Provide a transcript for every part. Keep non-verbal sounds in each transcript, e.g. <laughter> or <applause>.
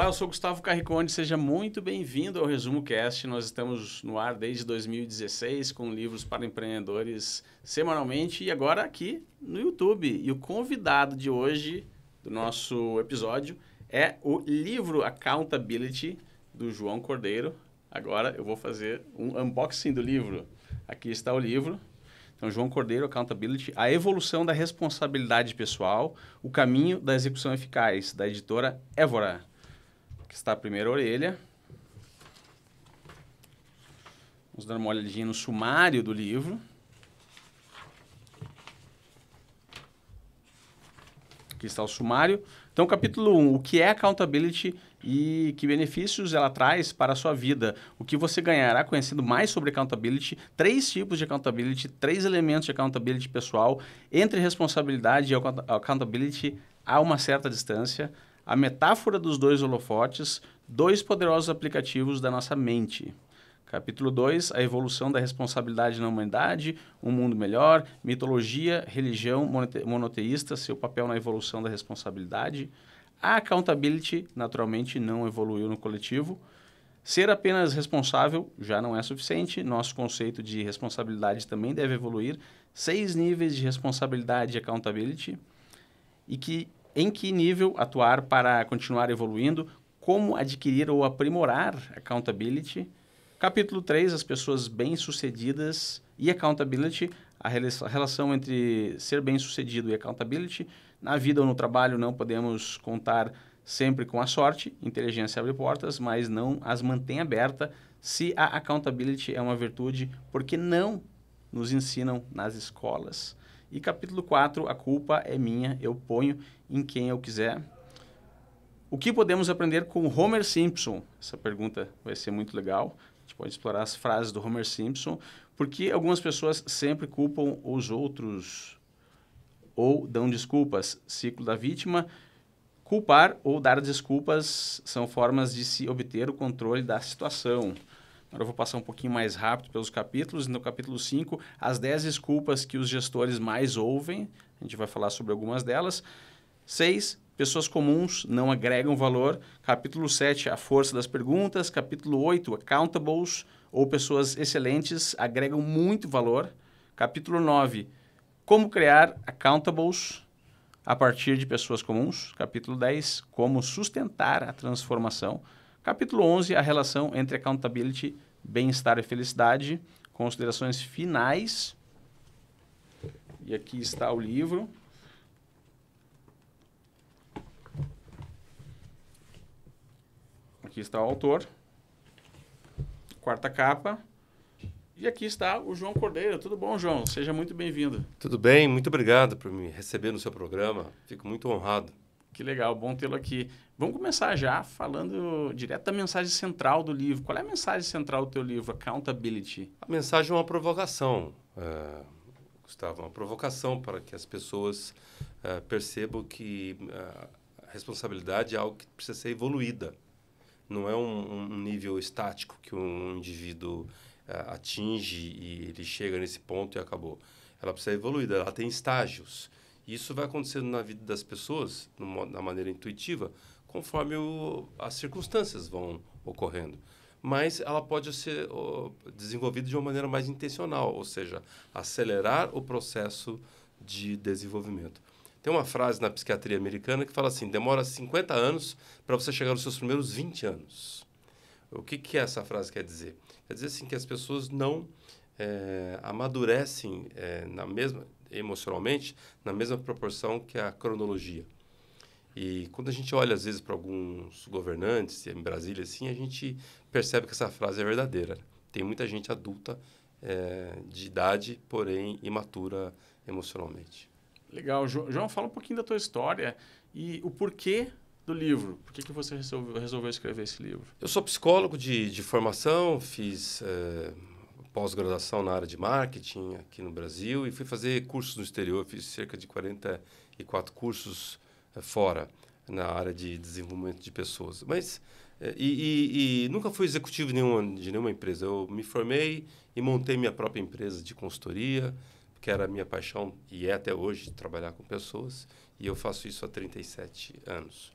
Olá, eu sou Gustavo Carriconde, seja muito bem-vindo ao Resumo Cast. Nós estamos no ar desde 2016 com livros para empreendedores semanalmente e agora aqui no YouTube. E o convidado de hoje do nosso episódio é o livro Accountability do João Cordeiro. Agora eu vou fazer um unboxing do livro. Aqui está o livro. Então, João Cordeiro, Accountability, a evolução da responsabilidade pessoal, o caminho da execução eficaz, da editora Évora que está a primeira orelha. Vamos dar uma olhadinha no sumário do livro. Aqui está o sumário. Então, capítulo 1, um, o que é accountability e que benefícios ela traz para a sua vida. O que você ganhará conhecendo mais sobre accountability, três tipos de accountability, três elementos de accountability pessoal, entre responsabilidade e accountability a uma certa distância a metáfora dos dois holofotes, dois poderosos aplicativos da nossa mente. Capítulo 2, a evolução da responsabilidade na humanidade, um mundo melhor, mitologia, religião monoteísta, seu papel na evolução da responsabilidade. A accountability, naturalmente, não evoluiu no coletivo. Ser apenas responsável já não é suficiente. Nosso conceito de responsabilidade também deve evoluir. Seis níveis de responsabilidade e accountability. E que em que nível atuar para continuar evoluindo, como adquirir ou aprimorar accountability. Capítulo 3, as pessoas bem-sucedidas e accountability, a relação entre ser bem-sucedido e accountability. Na vida ou no trabalho não podemos contar sempre com a sorte, inteligência abre portas, mas não as mantém aberta. Se a accountability é uma virtude, por que não nos ensinam nas escolas? E capítulo 4, a culpa é minha, eu ponho em quem eu quiser. O que podemos aprender com Homer Simpson? Essa pergunta vai ser muito legal. A gente pode explorar as frases do Homer Simpson, porque algumas pessoas sempre culpam os outros ou dão desculpas. Ciclo da vítima. Culpar ou dar desculpas são formas de se obter o controle da situação. Agora eu vou passar um pouquinho mais rápido pelos capítulos. No capítulo 5, as 10 desculpas que os gestores mais ouvem, a gente vai falar sobre algumas delas. 6, pessoas comuns não agregam valor. Capítulo 7, a força das perguntas. Capítulo 8, accountables ou pessoas excelentes agregam muito valor. Capítulo 9, como criar accountables a partir de pessoas comuns. Capítulo 10, como sustentar a transformação. Capítulo 11, a relação entre accountability, bem-estar e felicidade. Considerações finais. E aqui está o livro. Aqui está o autor. Quarta capa. E aqui está o João Cordeiro. Tudo bom, João? Seja muito bem-vindo. Tudo bem, muito obrigado por me receber no seu programa. Fico muito honrado. Que legal, bom tê-lo aqui. Vamos começar já falando direto da mensagem central do livro. Qual é a mensagem central do teu livro, Accountability? A mensagem é uma provocação, é, Gustavo, é uma provocação para que as pessoas é, percebam que a responsabilidade é algo que precisa ser evoluída não é um, um nível estático que um indivíduo uh, atinge e ele chega nesse ponto e acabou. Ela precisa evoluir, ela tem estágios. E isso vai acontecendo na vida das pessoas, na maneira intuitiva, conforme o, as circunstâncias vão ocorrendo. Mas ela pode ser desenvolvida de uma maneira mais intencional, ou seja, acelerar o processo de desenvolvimento. Tem uma frase na psiquiatria americana que fala assim: demora 50 anos para você chegar nos seus primeiros 20 anos. O que, que essa frase quer dizer? Quer dizer assim, que as pessoas não é, amadurecem é, na mesma, emocionalmente na mesma proporção que a cronologia. E quando a gente olha, às vezes, para alguns governantes, em Brasília, assim, a gente percebe que essa frase é verdadeira. Né? Tem muita gente adulta é, de idade, porém imatura emocionalmente. Legal. João, fala um pouquinho da tua história e o porquê do livro. Por que, que você resolveu, resolveu escrever esse livro? Eu sou psicólogo de, de formação, fiz é, pós-graduação na área de marketing aqui no Brasil e fui fazer cursos no exterior. Fiz cerca de 44 cursos é, fora na área de desenvolvimento de pessoas. Mas eh, e, e, e, nunca fui executivo de nenhuma, de nenhuma empresa. Eu me formei e montei minha própria empresa de consultoria que era a minha paixão e é até hoje trabalhar com pessoas, e eu faço isso há 37 anos.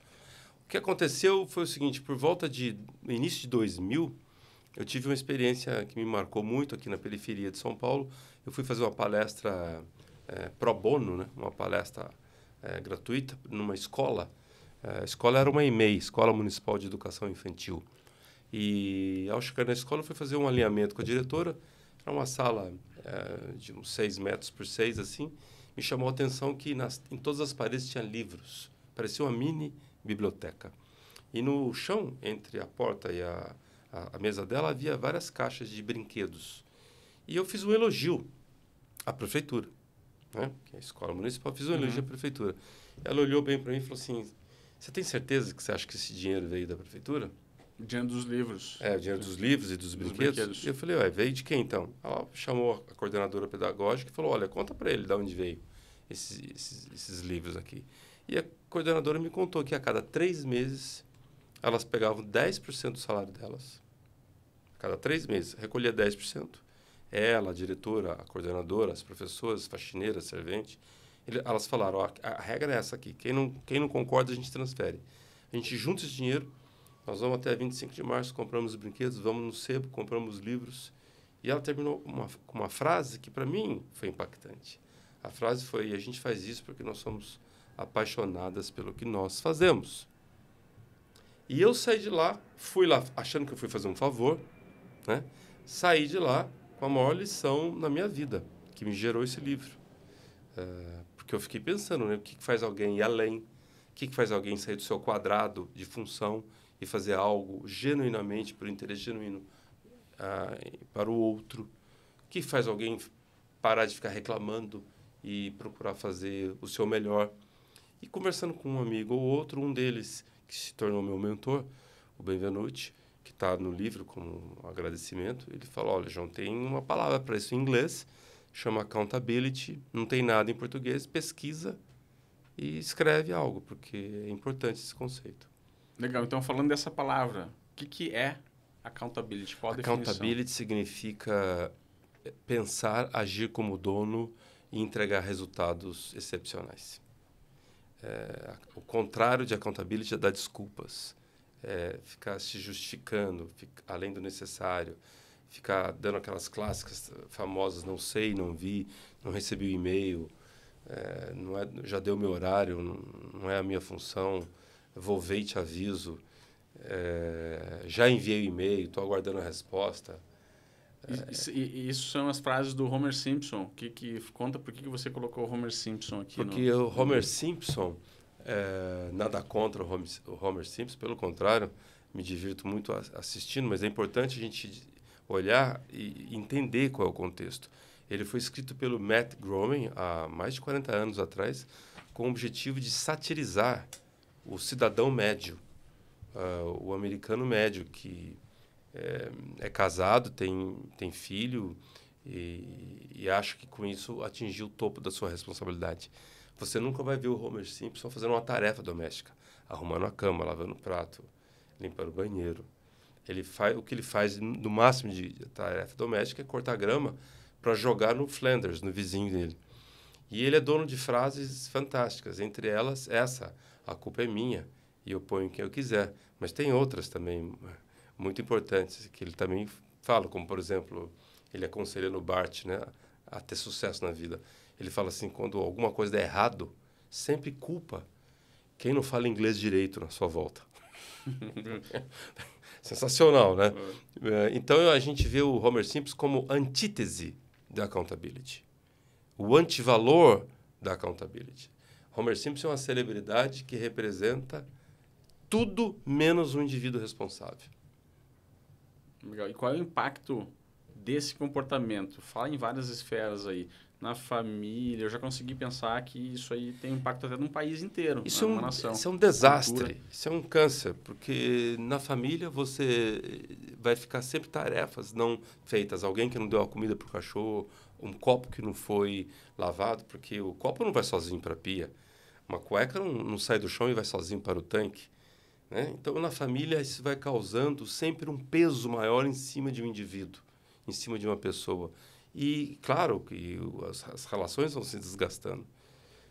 O que aconteceu foi o seguinte, por volta de início de 2000, eu tive uma experiência que me marcou muito aqui na periferia de São Paulo. Eu fui fazer uma palestra é, pro bono, né? uma palestra é, gratuita numa escola. É, a escola era uma EMEI, Escola Municipal de Educação Infantil. E ao chegar na escola, fui fazer um alinhamento com a diretora era é uma sala é, de uns 6 metros por 6, assim. Me chamou a atenção que nas, em todas as paredes tinha livros. Parecia uma mini biblioteca. E no chão, entre a porta e a, a, a mesa dela, havia várias caixas de brinquedos. E eu fiz um elogio à prefeitura, né? que é a escola municipal. Fiz um uhum. elogio à prefeitura. Ela olhou bem para mim e falou assim: Você tem certeza que você acha que esse dinheiro veio da prefeitura? O dinheiro dos livros. É, o dinheiro dos livros e dos, dos brinquedos. brinquedos. E eu falei, ué, veio de quem então? Ela chamou a coordenadora pedagógica e falou, olha, conta para ele de onde veio esses, esses, esses, livros aqui. E a coordenadora me contou que a cada três meses elas pegavam 10% do salário delas. A cada três meses, recolhia 10%. Ela, a diretora, a coordenadora, as professoras, faxineira, servente, ele, elas falaram, ó, a, a regra é essa aqui, quem não, quem não concorda a gente transfere. A gente junta esse dinheiro nós vamos até 25 de março, compramos os brinquedos, vamos no sebo, compramos livros. E ela terminou com uma, uma frase que, para mim, foi impactante. A frase foi: A gente faz isso porque nós somos apaixonadas pelo que nós fazemos. E eu saí de lá, fui lá achando que eu fui fazer um favor, né? saí de lá com a maior lição na minha vida, que me gerou esse livro. Eh, porque eu fiquei pensando, né? O que faz alguém ir além? O que faz alguém sair do seu quadrado de função e fazer algo genuinamente, por interesse genuíno ah, para o outro, que faz alguém parar de ficar reclamando e procurar fazer o seu melhor. E conversando com um amigo ou outro, um deles que se tornou meu mentor, o Benvenuti, que está no livro como agradecimento, ele falou: olha, João, tem uma palavra para isso em inglês, chama accountability, não tem nada em português, pesquisa e escreve algo, porque é importante esse conceito. Legal. Então, falando dessa palavra, o que, que é accountability? Qual a accountability definição? significa eh, pensar, agir como dono e entregar resultados excepcionais. É, o contrário de accountability é dar desculpas, é ficar se justificando, fica, além do necessário, ficar dando aquelas clássicas famosas, não sei, não vi, não recebi o e-mail, é, não é, já deu meu horário, não, não é a minha função volvei te aviso, é, já enviei o e-mail, estou aguardando a resposta. Isso, isso, são as frases do Homer Simpson. Que, que conta por que você colocou o Homer Simpson aqui? Porque no... o Homer Simpson, é, nada contra o Homer, o Homer, Simpson, pelo contrário, me divirto muito assistindo, mas é importante a gente olhar e entender qual é o contexto. Ele foi escrito pelo Matt Groening há mais de 40 anos atrás, com o objetivo de satirizar o cidadão médio, uh, o americano médio que é, é, casado, tem, tem filho e, e acha que com isso atingiu o topo da sua responsabilidade. Você nunca vai ver o Homer Simpson fazendo uma tarefa doméstica, arrumando a cama, lavando o prato, limpando o banheiro. Ele faz o que ele faz no máximo de tarefa doméstica é cortar grama para jogar no Flanders, no vizinho dele. E ele é dono de frases fantásticas, entre elas essa: a culpa é minha e eu ponho quem eu quiser. Mas tem outras também é, muito importantes que ele também fala, como por exemplo, ele aconselha no Bart, né, a ter sucesso na vida. Ele fala assim, quando alguma coisa é errado, sempre culpa quem não fala inglês direito na sua volta. <laughs> Sensacional, né? É. É, então a gente vê o Homer Simpson como antítese da accountability, o antivalor da accountability. Homer Simpson é uma celebridade que representa tudo menos um indivíduo responsável. Legal. E qual é o impacto desse comportamento? Fala em várias esferas aí. Na família, eu já consegui pensar que isso aí tem impacto até num país inteiro. Isso, é né? é, um, nação, isso é um desastre, cultura. isso é um câncer, porque na família você eh, vai ficar sempre tarefas não feitas. Alguém que não deu a comida para o cachorro, um copo que não foi lavado, porque o copo não vai sozinho para a pia. Uma cueca não, não sai do chão e vai sozinho para o tanque. Né? Então, na família, isso vai causando sempre um peso maior em cima de um indivíduo, em cima de uma pessoa. E, claro, que as, as relações vão se desgastando.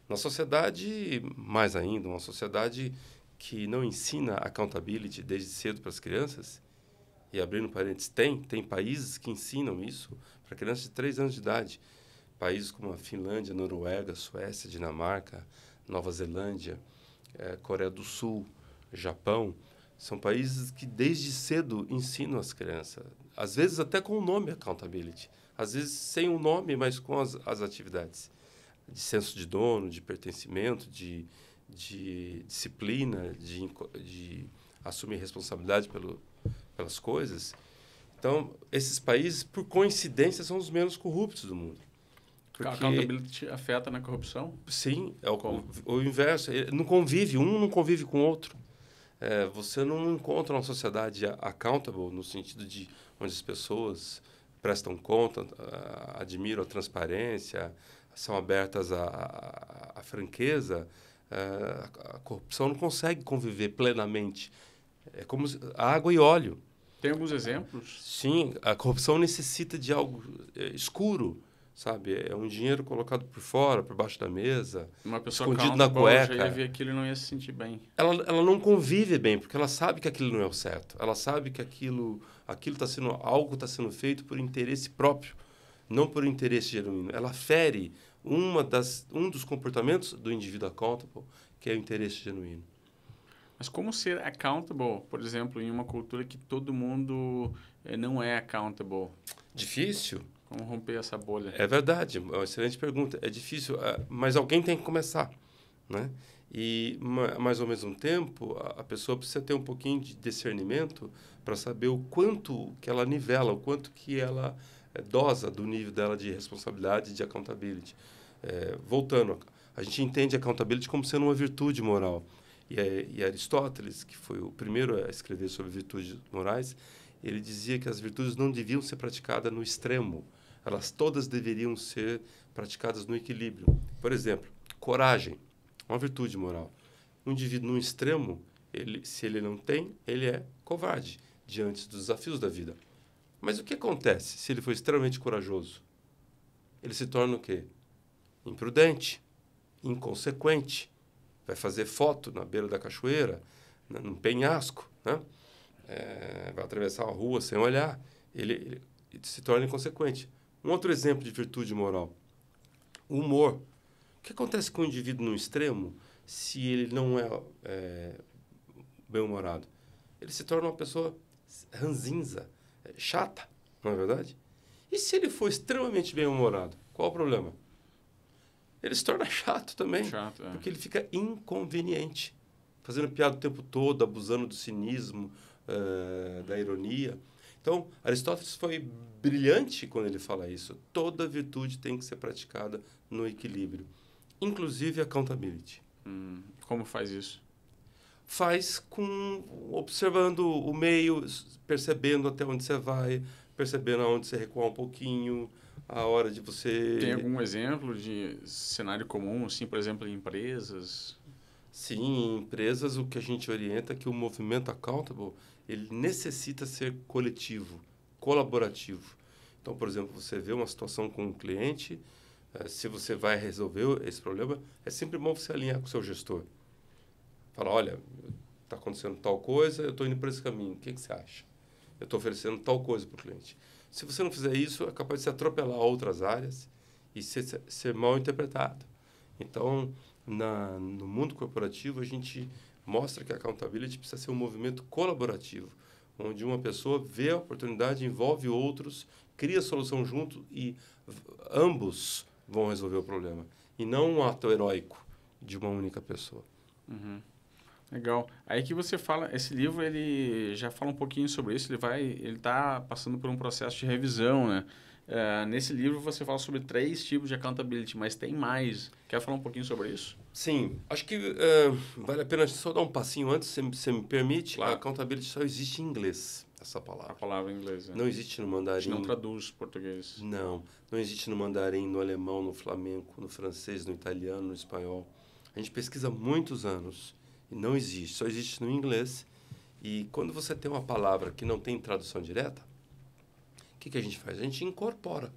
Na sociedade, mais ainda, uma sociedade que não ensina accountability desde cedo para as crianças, e abrindo parênteses, tem, tem países que ensinam isso para crianças de 3 anos de idade. Países como a Finlândia, Noruega, Suécia, Dinamarca, Nova Zelândia, é, Coreia do Sul, Japão, são países que desde cedo ensinam as crianças, às vezes até com o nome accountability, às vezes sem o nome, mas com as, as atividades de senso de dono, de pertencimento, de, de disciplina, de, de assumir responsabilidade pelo, pelas coisas. Então, esses países, por coincidência, são os menos corruptos do mundo. Porque... A accountability afeta na corrupção? Sim, é o, o, inverso. Não convive, um não convive com o outro. É, você não encontra uma sociedade accountable no sentido de onde as pessoas prestam conta, admiram a transparência, são abertas à, à, à franqueza. É, a corrupção não consegue conviver plenamente. É como água e óleo. Tem alguns exemplos? Sim, a corrupção necessita de algo é, escuro sabe? É, é um dinheiro colocado por fora, por baixo da mesa, Uma pessoa escondido calma, na cueca. Ela aquilo e não ia se sentir bem. Ela, ela não convive bem, porque ela sabe que aquilo não é o certo. Ela sabe que aquilo aquilo está sendo algo está sendo feito por interesse próprio, não por interesse genuíno. Ela fere uma das um dos comportamentos do indivíduo accountable, que é o interesse genuíno. Mas como ser accountable, por exemplo, em uma cultura que todo mundo eh, não é accountable? Difícil como romper essa bolha? É verdade, é uma excelente pergunta. É difícil, ah, mas alguém tem que começar, né? E mais ao mesmo tempo, a pessoa precisa ter um pouquinho de discernimento para saber o quanto que ela nivela, o quanto que ela eh, dosa do nível dela de responsabilidade e de accountability. É, voltando, a gente entende accountability como sendo uma virtude moral. E, é, e Aristóteles, que foi o primeiro a escrever sobre virtudes morais, ele dizia que as virtudes não deviam ser praticadas no extremo, elas todas deveriam ser praticadas no equilíbrio. Por exemplo, coragem, uma virtude moral. Um indivíduo no extremo, ele, se ele não tem, ele é covarde diante dos desafios da vida. Mas o que acontece se ele for extremamente corajoso? Ele se torna o quê? Imprudente, inconsequente, vai fazer foto na beira da cachoeira, né, num penhasco, né? é, vai atravessar a rua sem olhar, ele, ele, se torna inconsequente. Um outro exemplo de virtude moral: o humor. O que acontece com o indivíduo no extremo se ele não é, é bem-humorado? Ele se torna uma pessoa ranzinza, é, chata, não é verdade? E se ele for extremamente bem-humorado, qual o problema? Ele se torna chato também, chato, é. porque ele fica inconveniente, fazendo piada o tempo todo, abusando do cinismo, eh, da ironia. Então, Aristóteles foi brilhante quando ele fala isso. Toda virtude tem que ser praticada no equilíbrio, inclusive a accountability. Hum, como faz isso? Faz com observando o meio, percebendo até onde você vai, percebendo aonde você recuar um pouquinho, a hora de você. Tem algum exemplo de cenário comum, assim, por exemplo, em empresas? Sim, em empresas o que a gente orienta é que o movimento accountable ele necessita ser coletivo, colaborativo. Então, por exemplo, você vê uma situação com um cliente, eh, se você vai resolver esse problema, é sempre bom você alinhar com o seu gestor. Fala, olha, está acontecendo tal coisa, eu estou indo para esse caminho, o que, que você acha? Eu estou oferecendo tal coisa para o cliente. Se você não fizer isso, é capaz de se atropelar outras áreas e ser, ser mal interpretado. Então, na, no mundo corporativo, a gente mostra que a accountability precisa ser um movimento colaborativo, onde uma pessoa vê a oportunidade, envolve outros, cria a solução junto e ambos vão resolver o problema. E não um ato heróico de uma única pessoa. Uhum. Legal. Aí que você fala, esse livro ele já fala um pouquinho sobre isso, ele vai, ele está passando por um processo de revisão, né? É, nesse livro você fala sobre três tipos de accountability, mas tem mais. Quer falar um pouquinho sobre isso? Sim, acho que uh, vale a pena só dar um passinho antes, se você me permite. Claro. A accountability só existe em inglês, essa palavra. A palavra em inglês. É. Não existe no mandarim. A gente não traduz português. Não, não existe no mandarim, no alemão, no flamenco, no francês, no italiano, no espanhol. A gente pesquisa há muitos anos e não existe, só existe no inglês. E quando você tem uma palavra que não tem tradução direta, que, que a gente faz? A gente incorpora,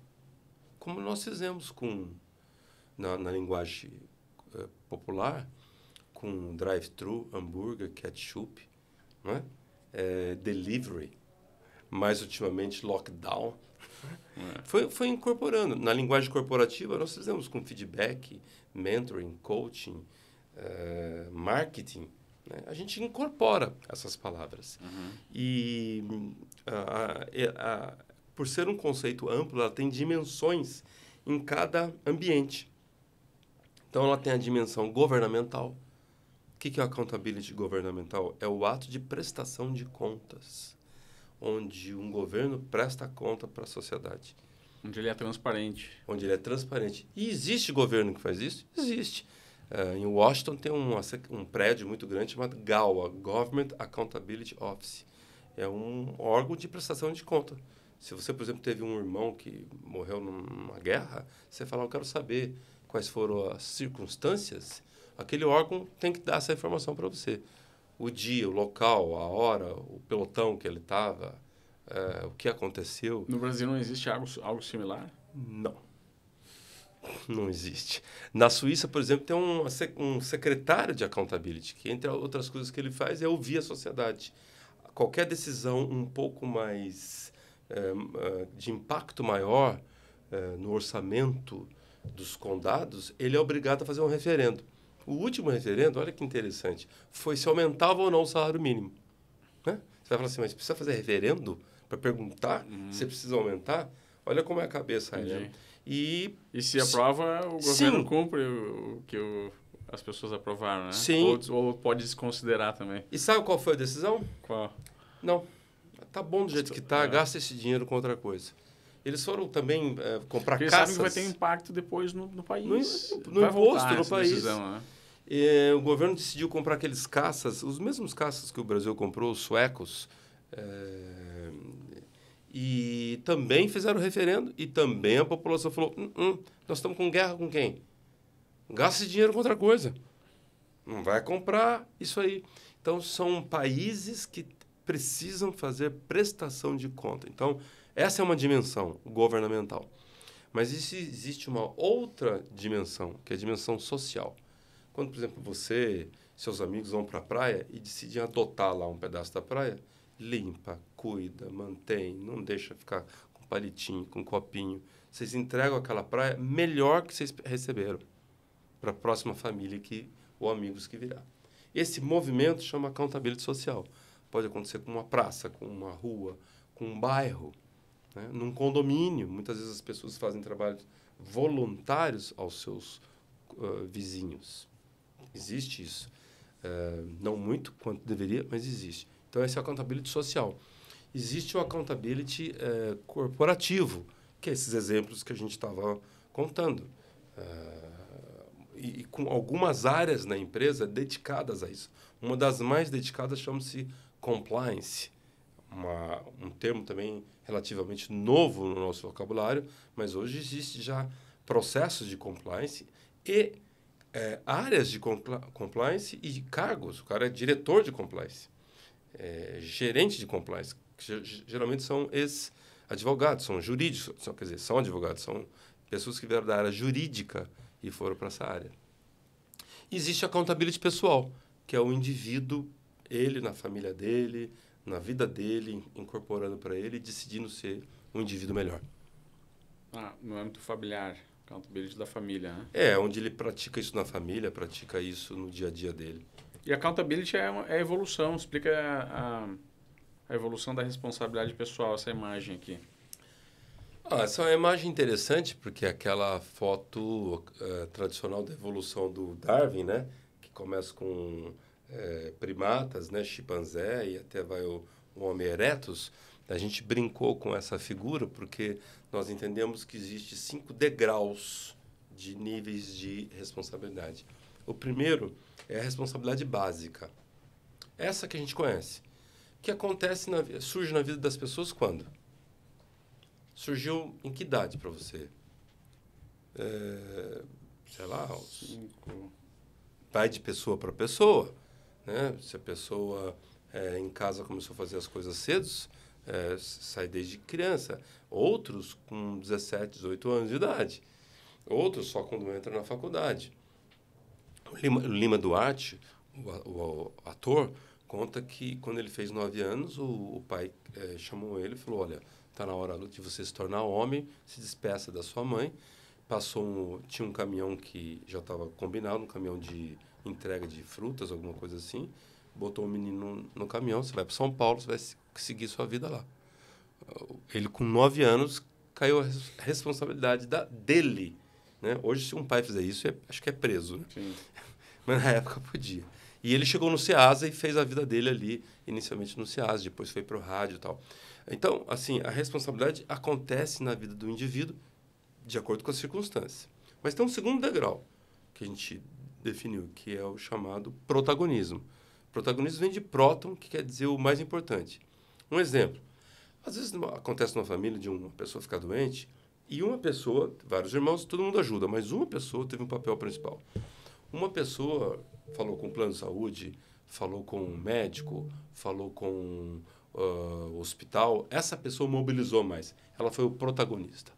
como nós fizemos com na, na linguagem uh, popular, com drive-thru, hambúrguer, ketchup, né? É, eh, delivery, mais ultimamente lockdown. É. Foi, foi incorporando. Na linguagem corporativa, nós fizemos com feedback, mentoring, coaching, uh, marketing. Né? A gente incorpora essas palavras. Uhum. E hum, por ser um conceito amplo, ela tem dimensões em cada ambiente. Então, ela tem a dimensão governamental. O que é o accountability governamental? É o ato de prestação de contas, onde um governo presta conta para a sociedade. Onde ele é transparente. Onde ele é transparente. E existe governo que faz isso? Existe. Uh, em Washington tem um prédio muito grande chamado GAWA, Government Accountability Office. É um órgão de prestação de conta. Se você, por exemplo, teve um irmão que morreu numa guerra, você fala, eu quero saber quais foram as circunstâncias, aquele órgão tem que dar essa informação para você. O dia, o local, a hora, o pelotão que ele estava, é, eh, o que aconteceu. No Brasil não existe algo, algo similar? Não. Não existe. Na Suíça, por exemplo, tem um, um secretário de accountability, que, entre outras coisas que ele faz, é ouvir a sociedade. Qualquer decisão um pouco mais Ehm, ah, de impacto maior eh, no orçamento dos condados, ele é obrigado a fazer um referendo. O último referendo, olha que interessante, foi se aumentava ou não o salário mínimo. Né? Você vai falar assim, mas precisa fazer referendo para perguntar uhum. se precisa aumentar? Olha como é a cabeça aí, né? E, e se aprova, o governo sim. cumpre o, o que o, as pessoas aprovaram, né? Sim. Ou, ou pode desconsiderar também. E sabe qual foi a decisão? Qual? Não. Tá bom do jeito que tá, é. gasta esse dinheiro com outra coisa. Eles foram também é, comprar Porque caças. Que vai ter impacto depois no, no país. No, no imposto no país. Decisão, né? e, o governo decidiu comprar aqueles caças, os mesmos caças que o Brasil comprou, os suecos. É, e também fizeram referendo e também a população falou, N -n -n, nós estamos com guerra com quem? Gasta esse dinheiro com outra coisa. Não vai comprar isso aí. Então, são países que precisam fazer prestação de conta. Então, essa é uma dimensão governamental. Mas existe uma outra dimensão, que é a dimensão social. Quando, por exemplo, você seus amigos vão para a praia e decidem adotar lá um pedaço da praia, limpa, cuida, mantém, não deixa ficar com palitinho, com copinho. Vocês entregam aquela praia melhor que vocês receberam para a próxima família que ou amigos que virá. Esse movimento chama accountability social pode acontecer com uma praça, com uma rua, com um bairro, né? num condomínio. Muitas vezes as pessoas fazem trabalhos voluntários aos seus uh, vizinhos. Existe isso. Uh, não muito quanto deveria, mas existe. Então, esse é o accountability social. Existe o accountability uh, corporativo, que é esses exemplos que a gente estava contando. É, e, e com algumas áreas na empresa dedicadas a isso. Uma das mais dedicadas chama-se compliance, uma, um termo também relativamente novo no nosso vocabulário, mas hoje existe já processos de compliance e é, áreas de compliance e de cargos. O cara é diretor de compliance, é, gerente de compliance, que geralmente são ex-advogados, são jurídicos, são, quer dizer, são advogados, são pessoas que vieram da área jurídica e foram para essa área. existe a contabilidade pessoal, que é o indivíduo ele na família dele, na vida dele, incorporando para ele e decidindo ser um indivíduo melhor. Ah, no âmbito familiar, é accountability da família, né? É, onde ele pratica isso na família, pratica isso no dia a dia dele. E accountability é, é evolução, explica a, a evolução da responsabilidade pessoal, essa imagem aqui. Ah, essa é uma imagem interessante, porque é aquela foto uh, tradicional da evolução do Darwin, né? Que começa com é, primatas, né, chimpanzé e até vai o, o Homem erectus, a gente brincou com essa figura porque nós entendemos que existe cinco degraus de níveis de responsabilidade. O primeiro é a responsabilidade básica, essa que a gente conhece, que acontece na, surge na vida das pessoas quando surgiu em que idade para você? É, sei lá, aos... vai de pessoa para pessoa. Né? Se a pessoa é, em casa começou a fazer as coisas cedo, é, sai desde criança. Outros com 17, 18 anos de idade. Outros só quando entra na faculdade. O Lima, o Lima Duarte, o, o, o, ator, conta que quando ele fez 9 anos, o, pai é, chamou ele e falou: Olha, está na hora de você se tornar homem, se despeça da sua mãe. Passou um, tinha um caminhão que já estava combinado, um caminhão de entrega de frutas, alguma coisa assim, botou o menino no, no caminhão, você vai para São Paulo, você vai seguir sua vida lá. Ele com nove anos caiu a responsabilidade da dele, né? Hoje se um pai fizer isso, é, acho que é preso, né? Sim. <laughs> Mas na época podia. E ele chegou no Ceasa e fez a vida dele ali, inicialmente no Ceasa, depois foi para o rádio e tal. Então, assim, a responsabilidade acontece na vida do indivíduo de acordo com as circunstâncias. Mas tem um segundo degrau que a gente definiu, que é o chamado protagonismo. Protagonismo vem de próton, que quer dizer o mais importante. Um exemplo. Às vezes acontece numa família de uma pessoa ficar doente e uma pessoa, vários irmãos, todo mundo ajuda, mas uma pessoa teve um papel principal. Uma pessoa falou com o plano de saúde, falou com o médico, falou com uh, o hospital. Essa pessoa mobilizou mais. Ela foi o protagonista.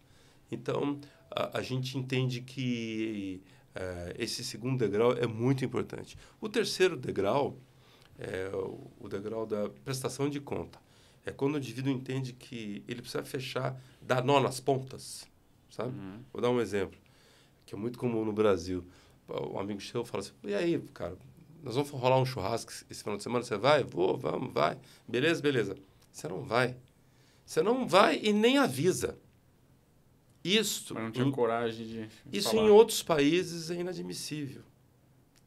Então, a, a gente entende que eh, esse segundo degrau é muito importante. O terceiro degrau é o, o degrau da prestação de conta. É quando o indivíduo entende que ele precisa fechar, dar nó nas pontas, sabe? Uhum. Vou dar um exemplo, que é muito comum no Brasil. Um amigo seu fala assim, e aí, cara, nós vamos rolar um churrasco esse final de semana, você vai? Vou, vamos, vai. Beleza, beleza. Você não vai. Você não vai e nem avisa. Isso. Mas não tinha coragem de. Isso falar. em outros países é inadmissível.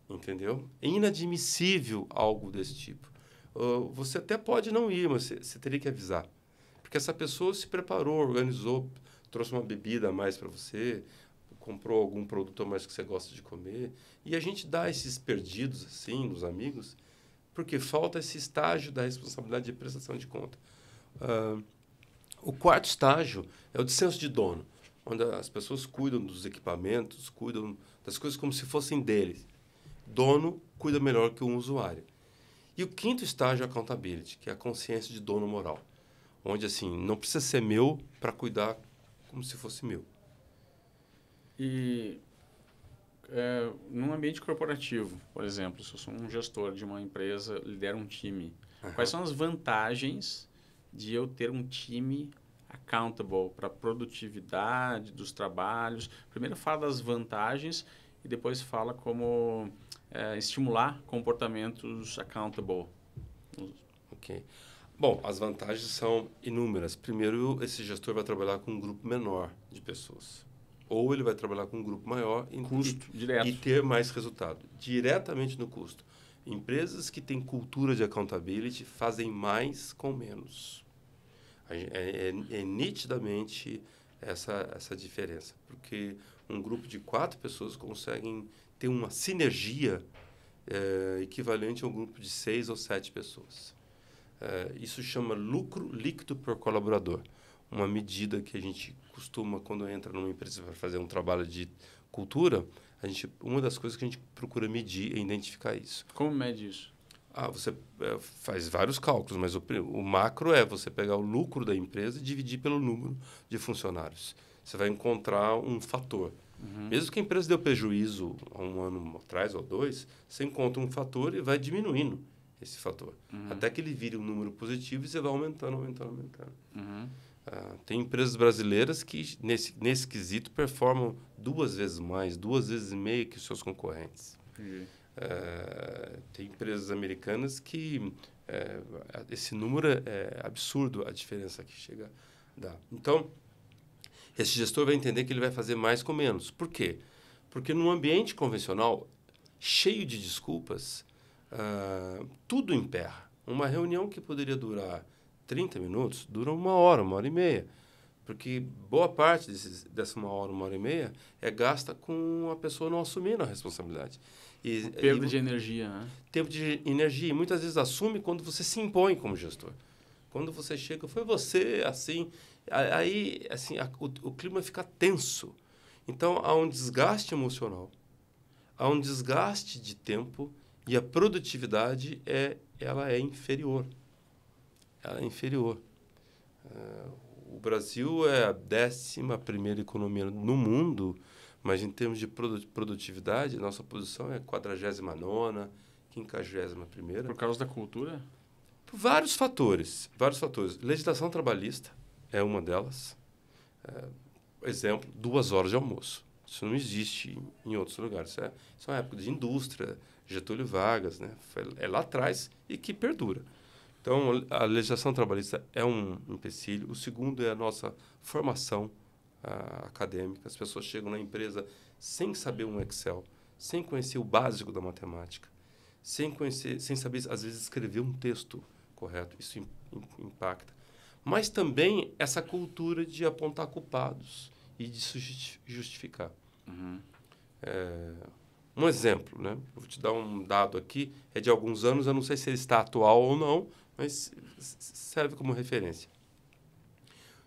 Entendeu? É inadmissível algo desse tipo. Uh, você até pode não ir, mas você, você teria que avisar. Porque essa pessoa se preparou, organizou, trouxe uma bebida a mais para você, comprou algum produto a mais que você gosta de comer. E a gente dá esses perdidos, assim, nos amigos, porque falta esse estágio da responsabilidade de prestação de conta. Uh, o quarto estágio é o de senso de dono onde as pessoas cuidam dos equipamentos, cuidam das coisas como se fossem deles. Dono cuida melhor que um usuário. E o quinto estágio é a accountability, que é a consciência de dono moral, onde assim, não precisa ser meu para cuidar como se fosse meu. E é, num ambiente corporativo, por exemplo, se eu sou um gestor de uma empresa, lidero um time, uhum. quais são as vantagens de eu ter um time accountable para a produtividade dos trabalhos. Primeiro fala das vantagens e depois fala como é, estimular comportamentos accountable. Ok. Bom, as vantagens são inúmeras. Primeiro, esse gestor vai trabalhar com um grupo menor de pessoas. Ou ele vai trabalhar com um grupo maior em custo e, direto. e ter mais resultado, diretamente no custo. Empresas que têm cultura de accountability fazem mais com menos. É, é, é, nitidamente essa, essa diferença, porque um grupo de quatro pessoas conseguem ter uma sinergia é, equivalente a um grupo de seis ou sete pessoas. É, isso chama lucro líquido por colaborador, uma medida que a gente costuma, quando entra numa empresa para fazer um trabalho de cultura, a gente, uma das coisas que a gente procura medir é identificar isso. Como mede isso? Ah, você é, faz vários cálculos, mas o, o, macro é você pegar o lucro da empresa e dividir pelo número de funcionários. Você vai encontrar um fator. Uhum. Mesmo que a empresa deu prejuízo há um ano atrás ou dois, você encontra um fator e vai diminuindo esse fator. Uhum. Até que ele vire um número positivo e você vai aumentando, aumentando, aumentando. Uhum. Uh, tem empresas brasileiras que, nesse, nesse quesito, performam duas vezes mais, duas vezes e meia que os seus concorrentes. Entendi. Eh, tem empresas americanas que eh, esse número é, é absurdo a diferença que chega dá Então, esse gestor vai entender que ele vai fazer mais com menos. Por quê? Porque num ambiente convencional, cheio de desculpas, uh, tudo emperra. Uma reunião que poderia durar 30 minutos, dura uma hora, uma hora e meia. Porque boa parte desses, dessa uma hora, uma hora e meia é gasta com a pessoa não assumindo a responsabilidade. E, perda e, de energia, né? Tempo de energia. E muitas vezes assume quando você se impõe como gestor. Quando você chega, foi você, assim. Aí, assim, a, o, o clima fica tenso. Então, há um desgaste emocional, há um desgaste de tempo e a produtividade é, ela é inferior. Ela é inferior. Uh, o Brasil é a décima primeira economia no mundo mas em termos de produtividade, nossa posição é 49, 51. Por causa da cultura? Por vários fatores. Vários fatores. Legislação trabalhista é uma delas. É, exemplo, duas horas de almoço. Isso não existe em outros lugares. Isso é, isso é uma época de indústria, Getúlio Vargas, né? Foi, é lá atrás e que perdura. Então, a legislação trabalhista é um empecilho. O segundo é a nossa formação uh, acadêmica, as pessoas chegam na empresa sem saber um Excel, sem conhecer o básico da matemática, sem conhecer, sem saber às vezes escrever um texto correto. Isso in, in, impacta. Mas também essa cultura de apontar culpados e de se justificar. Uhum. É, um exemplo, né? Vou te dar um dado aqui, é de alguns anos, eu não sei se ele está atual ou não, mas serve como referência.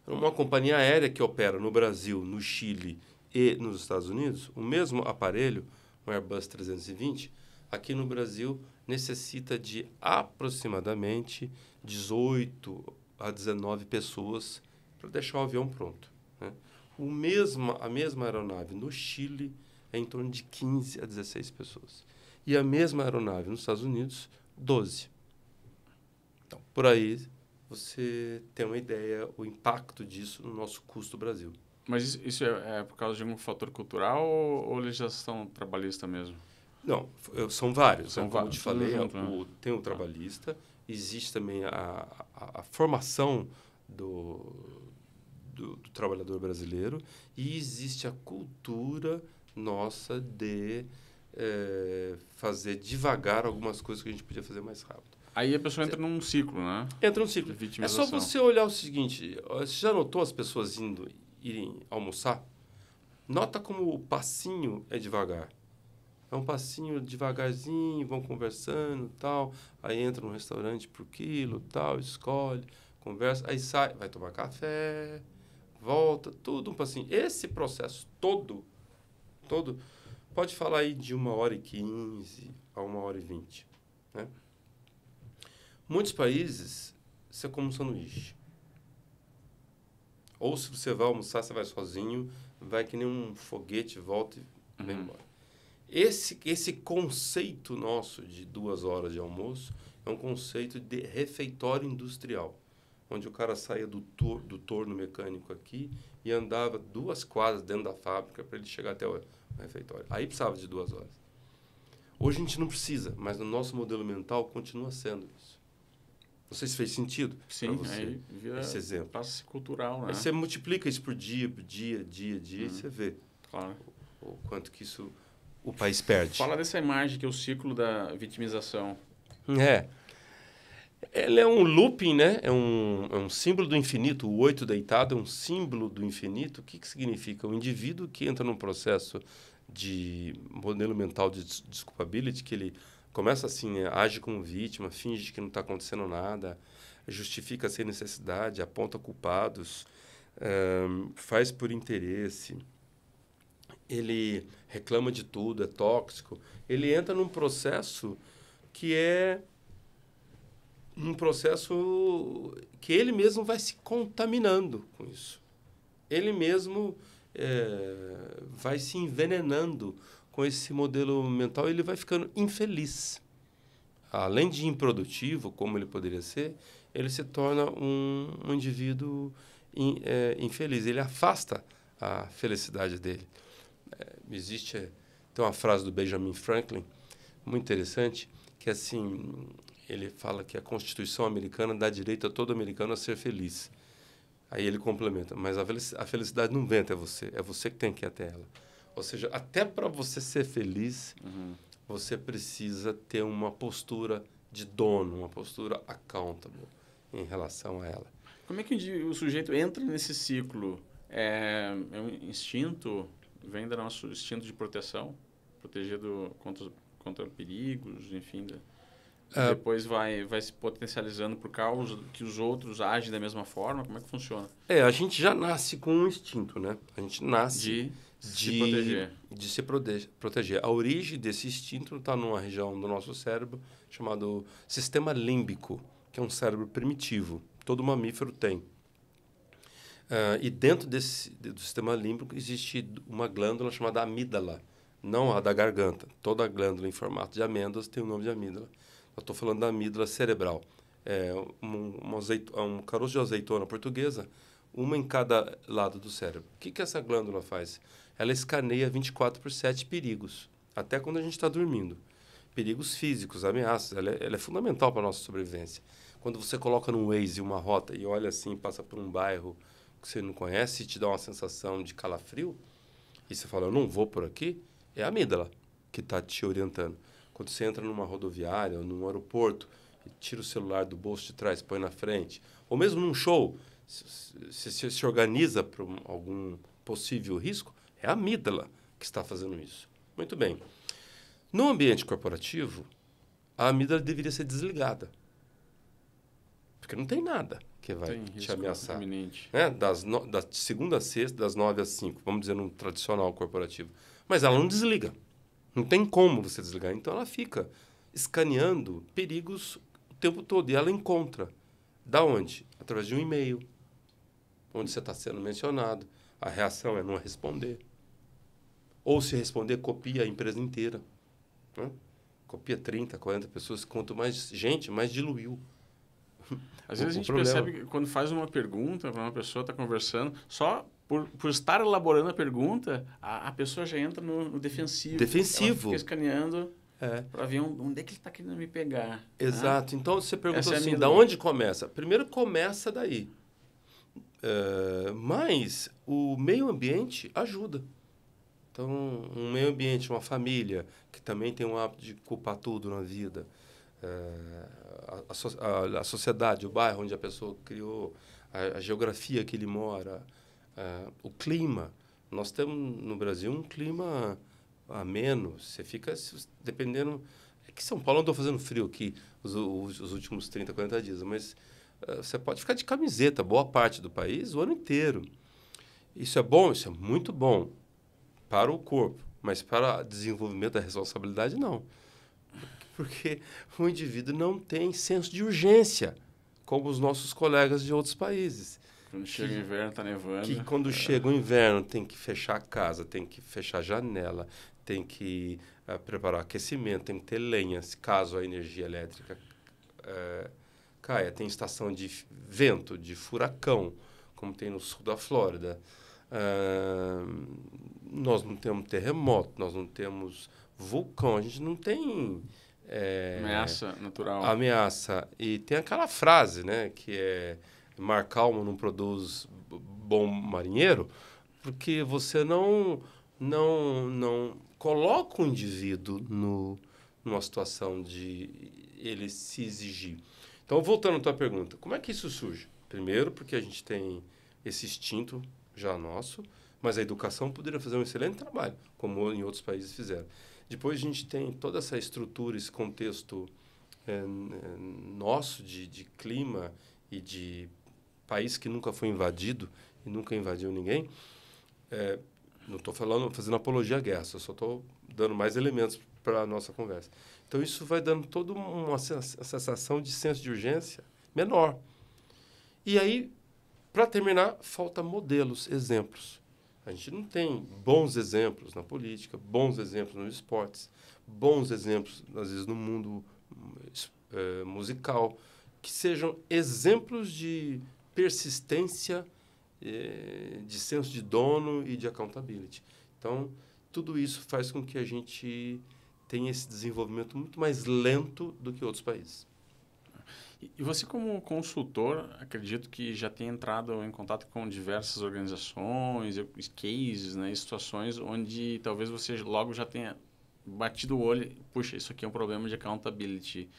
É uma companhia aérea que opera no Brasil, no Chile e nos Estados Unidos, o mesmo aparelho, um Airbus 320, aqui no Brasil necessita de aproximadamente 18 a 19 pessoas para deixar o avião pronto. Né? O mesmo, a mesma aeronave no Chile é em torno de 15 a 16 pessoas. E a mesma aeronave nos Estados Unidos, 12. Então, por aí você ter uma ideia o impacto disso no nosso custo Brasil. Mas isso é, é por causa de algum fator cultural ou, ou legislação trabalhista mesmo? Não, são vários. São né? Como eu te falei, é o, né? tem o ah. trabalhista, existe também a, a, a formação do, do, do, trabalhador brasileiro e existe a cultura nossa de é, fazer devagar algumas coisas que a gente podia fazer mais rápido. Aí a pessoa entra num ciclo, né? Entra num ciclo. É só você olhar o seguinte: você já notou as pessoas indo irem almoçar? Nota como o passinho é devagar. É um passinho devagarzinho, vão conversando tal. Aí entra num restaurante por quilo, tal, escolhe, conversa, aí sai, vai tomar café, volta, tudo um passinho. Esse processo todo, todo, pode falar aí de uma hora e quinze a uma hora e vinte, né? Muitos países, você come um sanduíche. Ou se você vai almoçar, você vai sozinho, vai que nem um foguete, volta e uhum. embora. Esse, esse conceito nosso de duas horas de almoço é um conceito de refeitório industrial, onde o cara saía do, tor do torno mecânico aqui e andava duas quadras dentro da fábrica para ele chegar até o refeitório. Aí precisava de duas horas. Hoje a gente não precisa, mas no nosso modelo mental continua sendo isso. Não sei se fez sentido. Sim, você, aí esse exemplo. passa cultural, né? Aí você multiplica isso por dia, por dia, dia, dia, hum. e você vê claro. o, o, quanto que isso o país perde. Fala dessa imagem que é o ciclo da vitimização. É. Ela é um looping, né? É um, é um símbolo do infinito. O oito deitado é um símbolo do infinito. O que, que significa? O indivíduo que entra num processo de modelo mental de desculpability, que ele Começa assim, né, age como vítima, finge que não está acontecendo nada, justifica sem necessidade, aponta culpados, um, eh, faz por interesse, ele reclama de tudo, é tóxico. Ele entra num processo que é um processo que ele mesmo vai se contaminando com isso. Ele mesmo é, vai se envenenando com esse modelo mental, ele vai ficando infeliz. Além de improdutivo, como ele poderia ser, ele se torna um, um indivíduo in, é, infeliz. Ele afasta a felicidade dele. É, existe tem uma frase do Benjamin Franklin muito interessante que é assim ele fala que a Constituição americana dá direito a todo americano a ser feliz. Aí ele complementa, mas a felicidade não vem até você, é você que tem que ir até ela. Ou seja, até para você ser feliz, uhum. você precisa ter uma postura de dono, uma postura accountable em relação a ela. Como é que o sujeito entra nesse ciclo? É, é um instinto, vem do nosso instinto de proteção, protegido contra, contra perigos, enfim. é, depois vai, vai se potencializando por causa que os outros agem da mesma forma? Como é que funciona? É, a gente já nasce com um instinto, né? A gente nasce de, de se proteger. De se proteger. A origem desse instinto está numa região do nosso cérebro chamado sistema límbico, que é um cérebro primitivo. Todo mamífero tem. Uh, e dentro desse, do sistema límbico existe uma glândula chamada amígdala, não a da garganta. Toda glândula em formato de amêndoas tem o nome de amígdala. Eu estou falando da amígdala cerebral. É um, um, é um caroço de azeitona portuguesa, uma em cada lado do cérebro. O que, que essa glândula faz? ela escaneia 24 por 7 perigos, até quando a gente está dormindo. Perigos físicos, ameaças, ela é, ela é fundamental para a nossa sobrevivência. Quando você coloca num Waze uma rota e olha assim, passa por um bairro que você não conhece e te dá uma sensação de calafrio, e você fala, eu não vou por aqui, é a amígdala que está te orientando. Quando você entra numa rodoviária, ou num aeroporto, tira o celular do bolso de trás, põe na frente, ou mesmo num show, se, se, se organiza para algum possível risco, é a amígdala que está fazendo isso. Muito bem. No ambiente corporativo, a amígdala deveria ser desligada. Porque não tem nada que vai tem te ameaçar. Iminente. Né? Das no... Da segunda a sexta, das nove às cinco, vamos dizer, no tradicional corporativo. Mas ela não desliga. Não tem como você desligar. Então ela fica escaneando perigos o tempo todo. E ela encontra. Da onde? Através de um e-mail, onde você está sendo mencionado. A reação é não responder. Ou se responder, copia a empresa inteira. Né? Copia 30, 40 pessoas. Quanto mais gente, mais diluiu. <laughs> Às o, vezes a gente percebe que quando faz uma pergunta, para uma pessoa está conversando, só por, por estar elaborando a pergunta, a, a pessoa já entra no, no defensivo. Defensivo. Ela fica escaneando é. para ver onde é que ele está querendo me pegar. Né? Exato. Então você perguntou é assim, da onde começa? Primeiro começa daí. É, mas o meio ambiente ajuda. Então, um meio ambiente, uma família, que também tem um hábito de culpar tudo na vida, é, a, a, a, sociedade, o bairro onde a pessoa criou, a, a geografia que ele mora, é, o clima. Nós temos no Brasil um clima ameno, você fica dependendo. É que São Paulo andou fazendo frio aqui os, os, os últimos 30, 40 dias, mas é, você pode ficar de camiseta boa parte do país o ano inteiro. Isso é bom? Isso é muito bom para o corpo, mas para desenvolvimento da responsabilidade, não. Porque o indivíduo não tem senso de urgência, como os nossos colegas de outros países. Quando chega que, o inverno, está nevando. Que quando é. chega o inverno, tem que fechar a casa, tem que fechar a janela, tem que uh, preparar aquecimento, tem que ter lenha, caso a energia elétrica uh, caia. Tem estação de vento, de furacão, como tem no sul da Flórida. Uh, nós não temos terremoto, nós não temos vulcão, a gente não tem. É, ameaça natural. Ameaça. E tem aquela frase, né, que é mar calmo não produz bom marinheiro, porque você não não não coloca o indivíduo no, numa situação de ele se exigir. Então, voltando à tua pergunta, como é que isso surge? Primeiro, porque a gente tem esse instinto já nosso, mas a educação poderia fazer um excelente trabalho, como em outros países fizeram. Depois a gente tem toda essa estrutura, esse contexto é, nosso de, de clima e de país que nunca foi invadido e nunca invadiu ninguém. É, não estou falando, fazendo apologia à guerra, só estou dando mais elementos para a nossa conversa. Então, isso vai dando toda uma sensação de senso de urgência menor. E aí, para terminar, falta modelos, exemplos. A gente não tem bons exemplos na política, bons exemplos nos esportes, bons exemplos, às vezes, no mundo é, musical, que sejam exemplos de persistência, é, de senso de dono e de accountability. Então, tudo isso faz com que a gente tenha esse desenvolvimento muito mais lento do que outros países. E você, como consultor, acredito que já tem entrado em contato com diversas organizações, cases, né, situações onde talvez você logo já tenha batido o olho, puxa, isso aqui é um problema de accountability.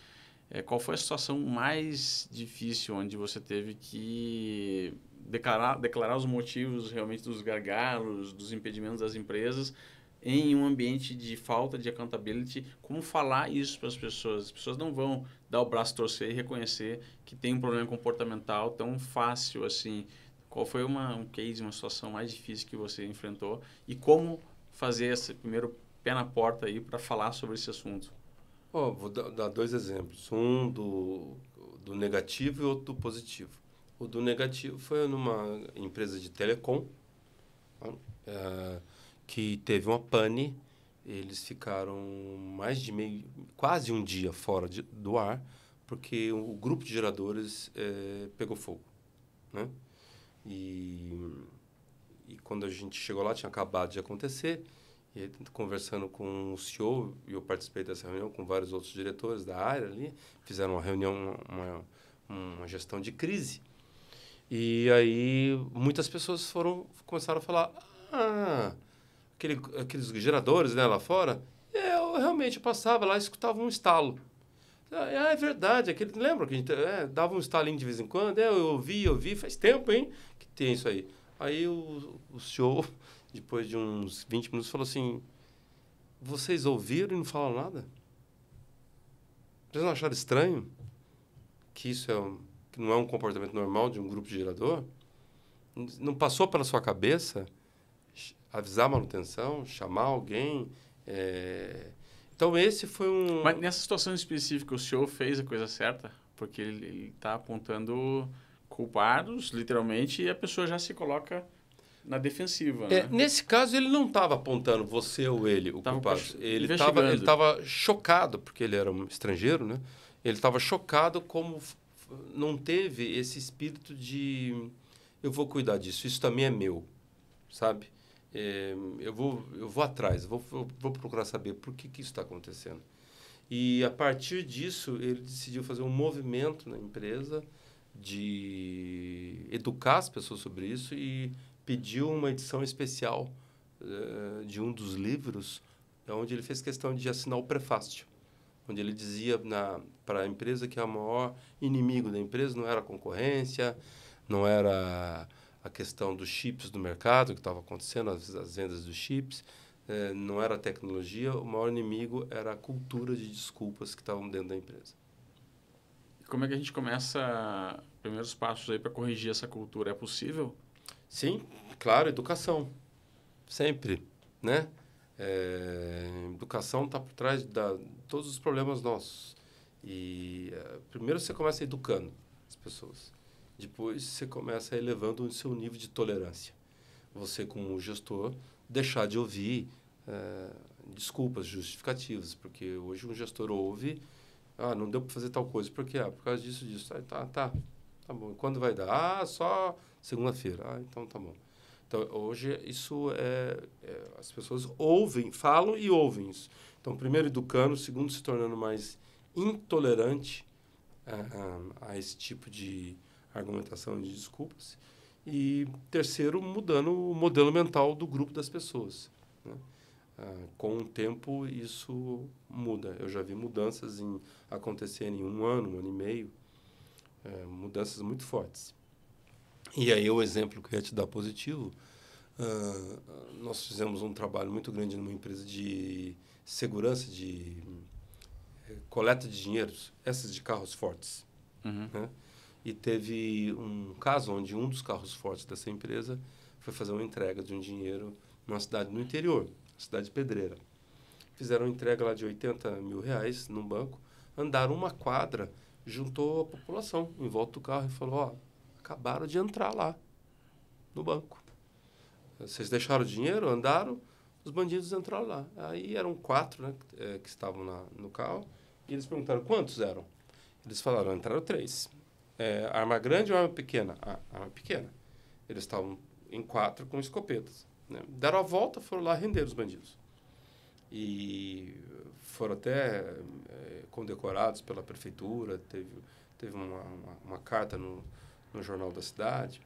É, qual foi a situação mais difícil onde você teve que declarar, declarar os motivos realmente dos gargalos, dos impedimentos das empresas em um ambiente de falta de accountability, como falar isso para as pessoas? As pessoas não vão dar o braço torcer e reconhecer que tem um problema comportamental tão fácil assim. Qual foi uma, um case, uma situação mais difícil que você enfrentou e como fazer esse primeiro pé na porta aí para falar sobre esse assunto? Oh, vou dar dois exemplos, um do, do negativo e outro do positivo. O do negativo foi numa empresa de telecom. Uh, que teve uma pane, eles ficaram mais de meio, quase um dia fora de, do ar, porque o grupo de geradores é, pegou fogo, né? E, e quando a gente chegou lá, tinha acabado de acontecer, e aí, conversando com o CEO, e eu participei dessa reunião com vários outros diretores da área ali, fizeram uma reunião, uma, uma gestão de crise, e aí muitas pessoas foram começaram a falar, ah, aquele, aqueles geradores né, lá fora, eu realmente passava lá e escutava um estalo. É, é verdade, aquele, lembra que a gente é, dava um estalinho de vez em quando? É, eu ouvi, eu ouvi, faz tempo, hein, que tem isso aí. Aí o, o senhor, <laughs> depois de uns 20 minutos, falou assim, vocês ouviram e não falaram nada? Vocês não acharam estranho que isso é um, que não é um comportamento normal de um grupo de gerador? Não passou pela sua cabeça avisar a manutenção, chamar alguém. É... Então, esse foi um. Mas nessa situação específica, o senhor fez a coisa certa? Porque ele está apontando culpados, literalmente, e a pessoa já se coloca na defensiva. É, né? Nesse caso, ele não estava apontando você ou ele, o tava culpado. Ele estava chocado, porque ele era um estrangeiro, né? Ele estava chocado como não teve esse espírito de eu vou cuidar disso, isso também é meu, sabe? é, eu, vou, eu vou atrás, vou, vou procurar saber por que, que isso está acontecendo. E a partir disso, ele decidiu fazer um movimento na empresa de educar as pessoas sobre isso e pediu uma edição especial eh, de um dos livros, eh, onde ele fez questão de assinar o prefácio, onde ele dizia para a empresa que é o maior inimigo da empresa não era a concorrência, não era a questão dos chips do mercado, que estava acontecendo, as, as, vendas dos chips, eh, não era a tecnologia, o maior inimigo era a cultura de desculpas que estavam dentro da empresa. Como é que a gente começa primeiros passos aí para corrigir essa cultura? É possível? Sim, claro, educação. Sempre, né? É, educação está por trás de todos os problemas nossos. E é, primeiro você começa educando as pessoas. Depois você começa elevando o seu nível de tolerância. Você, como gestor, deixar de ouvir é, desculpas, justificativas, porque hoje um gestor ouve, ah, não deu para fazer tal coisa, porque ah, por causa disso, disso, ah, tá, tá, tá bom. Quando vai dar? Ah, só segunda-feira. Ah, então tá bom. Então hoje isso é, é, as pessoas ouvem, falam e ouvem isso. Então primeiro educando, segundo se tornando mais intolerante eh, a esse tipo de argumentação de desculpas. E terceiro, mudando o modelo mental do grupo das pessoas. Né? Ah, com o tempo, isso muda. Eu já vi mudanças em, acontecerem em um ano, um ano e meio, é, mudanças muito fortes. E aí, o exemplo que eu ia te dar positivo, ah, nós fizemos um trabalho muito grande numa empresa de segurança, de eh, coleta de dinheiros, essas de carros fortes. Uhum. Né? E teve um caso onde um dos carros fortes dessa empresa foi fazer uma entrega de um dinheiro numa cidade no interior, cidade pedreira. Fizeram uma entrega lá de 80 mil reais num banco, andaram uma quadra, juntou a população em volta do carro e falou: Ó, acabaram de entrar lá no banco. Vocês deixaram o dinheiro, andaram, os bandidos entraram lá. Aí eram quatro né, que, é, que estavam na, no carro e eles perguntaram quantos eram. Eles falaram: entraram três é, arma grande ou arma pequena? Ah, arma pequena. Eles estavam em quatro com escopetas. Né? Deram a volta, foram lá render os bandidos. E foram até é, condecorados pela prefeitura, teve, teve uma, uma, uma carta no, no jornal da cidade.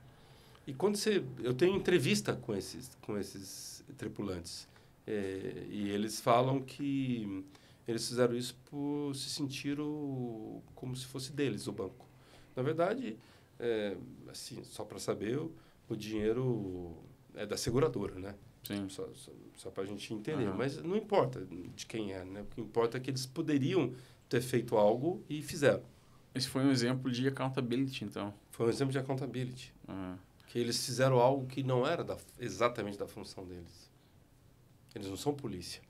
E quando você, eu tenho entrevista com esses, com esses tripulantes é, e eles falam que eles fizeram isso por se sentiram como se fosse deles o banco. Na verdade, é, assim, só para saber, o, o, dinheiro é da seguradora, né? Sim. Só, só, só para a gente entender. Uhum. Mas não importa de quem é, né? O que importa é que eles poderiam ter feito algo e fizeram. Esse foi um exemplo de accountability, então. Foi um exemplo de accountability. Uhum. Que eles fizeram algo que não era da, exatamente da função deles. Eles não são polícia.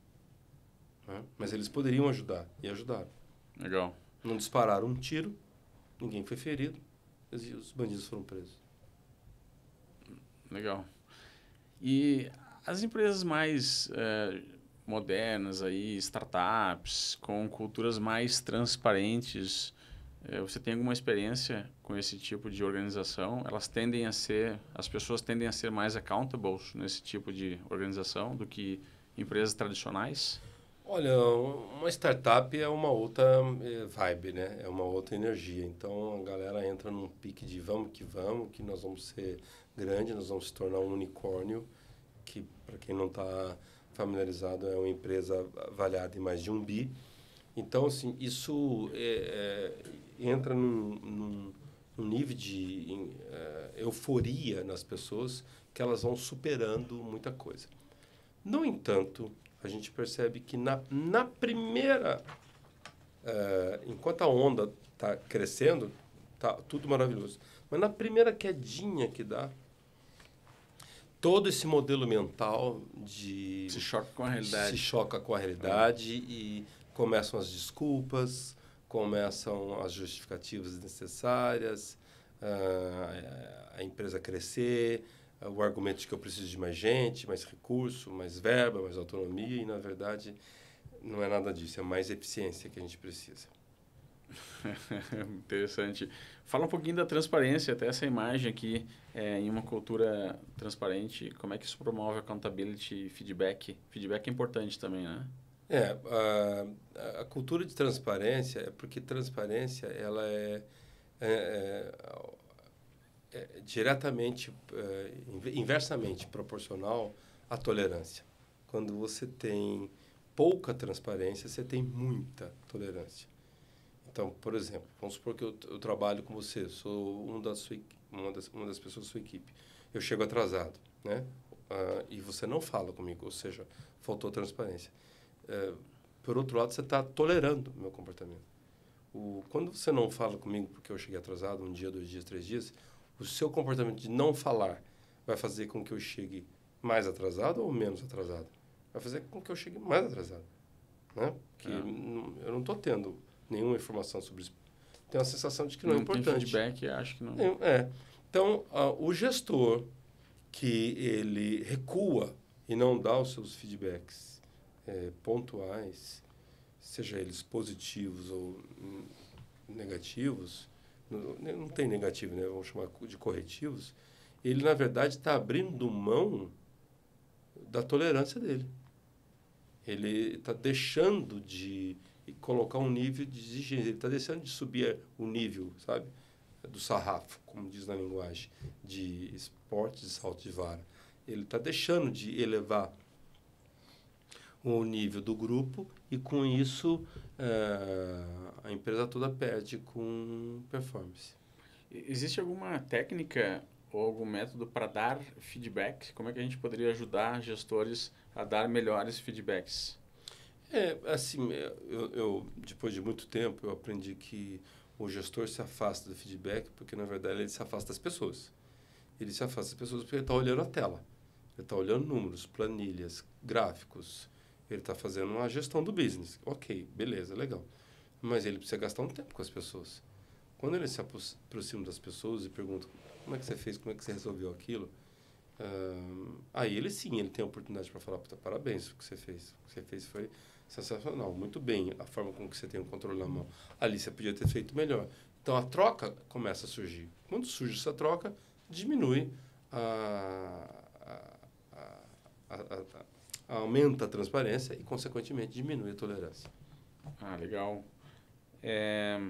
Né? Mas eles poderiam ajudar, e ajudaram. Legal. Não dispararam um tiro, Ninguém foi ferido e os bandidos foram presos. Legal. E as empresas mais é, modernas aí, startups, com culturas mais transparentes, é, você tem alguma experiência com esse tipo de organização? Elas tendem a ser, as pessoas tendem a ser mais accountables nesse tipo de organização do que empresas tradicionais? Olha, uma startup é uma outra eh, vibe, né? É uma outra energia. Então a galera entra num pique de vamos que vamos, que nós vamos ser grande, nós vamos se tornar um unicórnio, que para quem não está familiarizado é uma empresa avaliada em mais de um bi. Então assim isso é, é, entra num, num, num, nível de em, é, euforia nas pessoas que elas vão superando muita coisa. No entanto a gente percebe que na, na primeira, é, enquanto a onda está crescendo, tá tudo maravilhoso. Mas na primeira quedinha que dá, todo esse modelo mental de se choca com a realidade, se choca com a realidade e começam as desculpas, começam as justificativas necessárias, ah, a, a empresa crescer, o argumento de que eu preciso de mais gente, mais recurso, mais verba, mais autonomia, e na verdade não é nada disso, é mais eficiência que a gente precisa. <laughs> Interessante. Fala um pouquinho da transparência, até essa imagem aqui, é, em uma cultura transparente, como é que isso promove accountability e feedback? Feedback é importante também, né? É, a, a cultura de transparência é porque transparência ela é, é, é é diretamente, é, inversamente proporcional à tolerância. Quando você tem pouca transparência, você tem muita tolerância. Então, por exemplo, vamos supor que eu, eu trabalho com você, sou um da sua, uma, das, uma das pessoas da sua equipe. Eu chego atrasado, né? Uh, e você não fala comigo, ou seja, faltou transparência. Uh, por outro lado, você está tolerando o meu comportamento. O, quando você não fala comigo porque eu cheguei atrasado, um dia, dois dias, três dias, o seu comportamento de não falar vai fazer com que eu chegue mais atrasado ou menos atrasado? Vai fazer com que eu chegue mais atrasado. Né? Que é. eu não estou tendo nenhuma informação sobre isso. Tenho a sensação de que não, é não é importante. feedback, acho que não. É. Então, uh, o gestor que ele recua e não dá os seus feedbacks é, pontuais, seja eles positivos ou hum, negativos, né, não tem negativo, né? Vamos chamar de corretivos. Ele, na verdade, está abrindo mão da tolerância dele. Ele está deixando de colocar um nível de exigência. Ele está deixando de subir o nível, sabe? Do sarrafo, como diz na linguagem de esporte de salto de vara. Ele está deixando de elevar o nível do grupo e com isso uh, a empresa toda perde com performance. Existe alguma técnica ou algum método para dar feedback? Como é que a gente poderia ajudar gestores a dar melhores feedbacks? É, assim, é, eu, eu depois de muito tempo eu aprendi que o gestor se afasta do feedback porque na verdade ele se afasta das pessoas. Ele se afasta das pessoas porque ele está olhando a tela, ele está olhando números, planilhas, gráficos ele está fazendo uma gestão do business. Ok, beleza, legal. Mas ele precisa gastar um tempo com as pessoas. Quando ele se aproxima das pessoas e pergunta como é que você fez, como é que você resolveu aquilo, uh, aí ele sim, ele tem a oportunidade para falar, parabéns, o que você fez. O que você fez foi sensacional, muito bem, a forma como que você tem o controle na mão. Ali você podia ter feito melhor. Então a troca começa a surgir. Quando surge essa troca, diminui a, a, a, a aumenta a transparência e, consequentemente, diminui a tolerância. Ah, legal. É...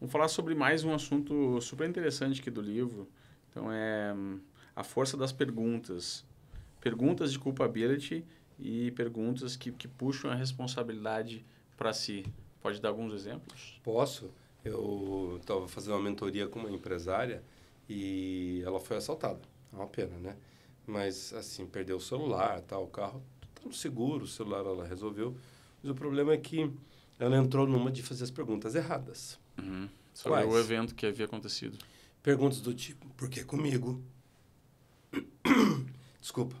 Vamos falar sobre mais um assunto super interessante aqui do livro. Então, é a força das perguntas. Perguntas de culpability e perguntas que, que puxam a responsabilidade para si. Pode dar alguns exemplos? Posso. Eu estava fazendo uma mentoria com uma empresária e ela foi assaltada. É uma pena, né? Mas, assim, perdeu o celular, tal o carro, tudo tá no seguro, o celular ela resolveu. Mas o problema é que ela entrou numa de fazer as perguntas erradas. Uhum. Sobre Quais? o evento que havia acontecido. Perguntas do tipo, por que comigo? <coughs> Desculpa.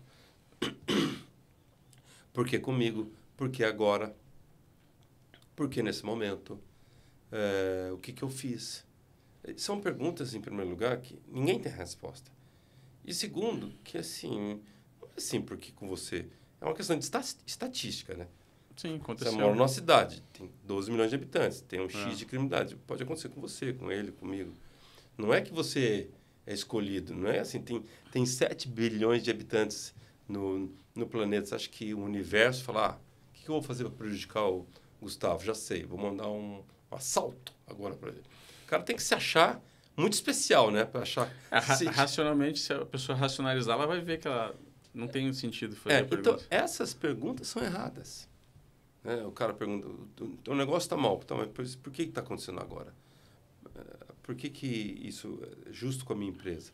<coughs> por que comigo? Por que agora? Por que nesse momento? É, o que, que eu fiz? Eh, são perguntas, em primeiro lugar, que ninguém tem resposta. E segundo, que assim, não é assim porque com você. É uma questão de estatística, né? Sim, aconteceu. Você é mora numa cidade, tem 12 milhões de habitantes, tem um é. X de criminalidade. Pode acontecer com você, com ele, comigo. Não é que você é escolhido, não é assim. Tem, tem 7 bilhões de habitantes no, no planeta. Você acha que o universo fala, ah, o que eu vou fazer para prejudicar o Gustavo? Já sei, vou mandar um, um assalto agora para ele. O cara tem que se achar muito especial, né? Para achar. É, ra se... Racionalmente, se a pessoa racionalizar, ela vai ver que ela não tem sentido fazer é, a então, pergunta. Então, essas perguntas são erradas. Né? O cara pergunta: então o negócio está mal, então, mas por que está acontecendo agora? Eh, por que, que isso é justo com a minha empresa?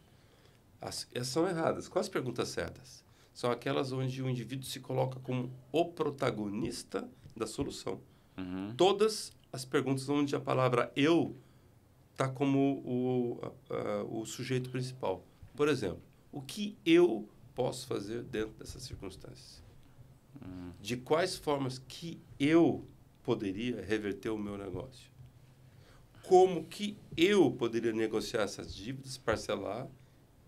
As, as são erradas. Quais as perguntas certas? São aquelas onde o indivíduo se coloca como o protagonista da solução. Uhum. Todas as perguntas onde a palavra eu está como o, uh, o sujeito principal. Por exemplo, o que eu posso fazer dentro dessas circunstâncias? Hum. De quais formas que eu poderia reverter o meu negócio? Como que eu poderia negociar essas dívidas, parcelar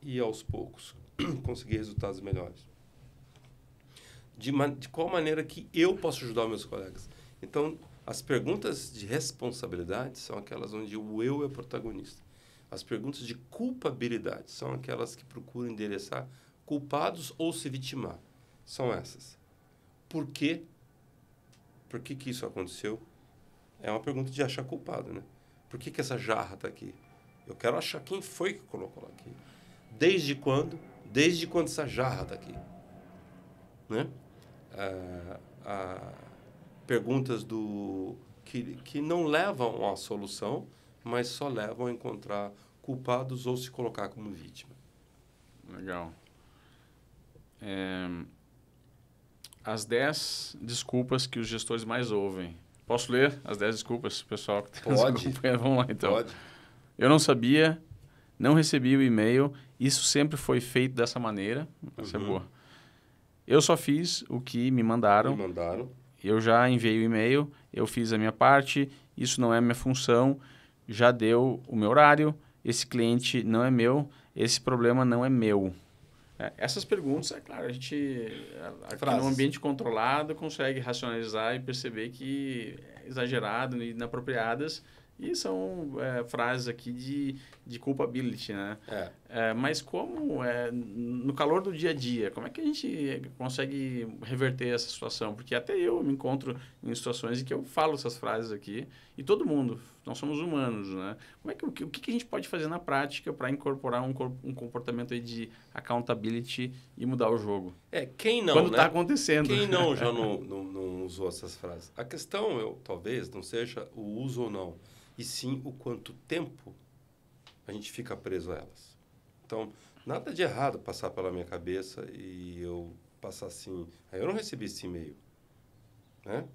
e aos poucos <clears throat> conseguir resultados melhores? De, de qual maneira que eu posso ajudar meus colegas? Então, as perguntas de responsabilidade são aquelas onde o eu é protagonista. As perguntas de culpabilidade são aquelas que procuram endereçar culpados ou se vitimar. São essas. Por quê? Por que, que isso aconteceu? É uma pergunta de achar culpado, né? Por que, que essa jarra está aqui? Eu quero achar quem foi que colocou ela aqui. Desde quando? Desde quando essa jarra está aqui? Né? Ah, ah perguntas do que, que não levam à solução, mas só levam a encontrar culpados ou se colocar como vítima. Legal. É, as 10 desculpas que os gestores mais ouvem. Posso ler as 10 desculpas, pessoal? Que Pode. <laughs> Vamos lá, então. Pode. Eu não sabia, não recebi o e-mail, isso sempre foi feito dessa maneira. Essa é uhum. é boa. Eu só fiz o que me mandaram. Me mandaram eu já enviei o e-mail, eu fiz a minha parte, isso não é minha função, já deu o meu horário, esse cliente não é meu, esse problema não é meu. É, essas perguntas, é claro, a gente, é, no ambiente controlado, consegue racionalizar e perceber que é exagerado, inapropriadas, e são é, frases aqui de, de culpability, né? É. É, mas como, é, no calor do dia a dia, como é que a gente consegue reverter essa situação? Porque até eu me encontro em situações em que eu falo essas frases aqui, e todo mundo, nós somos humanos, né? Como é que, o que, o que a gente pode fazer na prática para incorporar um, um comportamento aí de accountability e mudar o jogo? É, quem não, Quando está né? acontecendo. Quem né? não já <laughs> não, não, não usou essas frases? A questão, eu, talvez, não seja o uso ou não e sim o quanto tempo a gente fica preso a elas. Então, nada de errado passar pela minha cabeça e eu passar assim. Eu não recebi esse e-mail. Né?